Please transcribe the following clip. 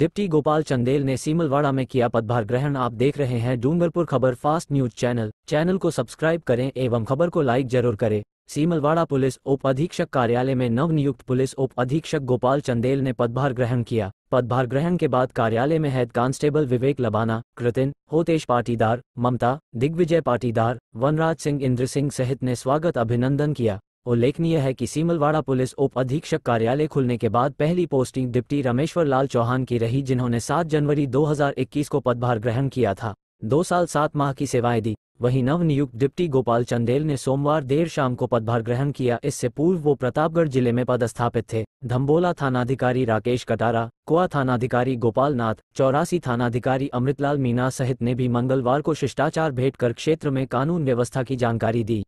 deputy Gopal Chandel ने सीमलवाड़ा में किया पदभार ग्रहण आप देख रहे हैं डूंगरपुर खबर फास्ट न्यूज चैनल चैनल को सब्सक्राइब करें एवं खबर को लाइक जरूर करें सीमलवाड़ा पुलिस उप अधीक्षक कार्यालय में नवनियुक्त पुलिस उप अधीक्षक गोपाल चंदेल ने पदभार ग्रहण किया पदभार ग्रहण के बाद कार्यालय में हेड कांस्टेबल विवेक लबाना कृतिन होतेश पाटीदार ममता दिग्विजय पाटीदार वनराज सिंह इंद्र सिंह सहित ने स्वागत अभिनंदन किया उल्लेखनीय है कि सीमलवाड़ा पुलिस उप अधीक्षक कार्यालय खुलने के बाद पहली पोस्टिंग डिप्टी रामेश्वर लाल चौहान की रही जिन्होंने 7 जनवरी 2021 को पदभार ग्रहण किया था दो साल सात माह की सेवाएं दी वहीं नवनियुक्त डिप्टी गोपाल चंदेल ने सोमवार देर शाम को पदभार ग्रहण किया इससे पूर्व वो प्रतापगढ़ जिले में पदस्थापित थे धम्बोला थानाधिकारी राकेश कटारा कुआ थानाधिकारी गोपाल नाथ चौरासी थानाधिकारी अमृतलाल मीना सहित ने भी मंगलवार को शिष्टाचार भेंट कर क्षेत्र में कानून व्यवस्था की जानकारी दी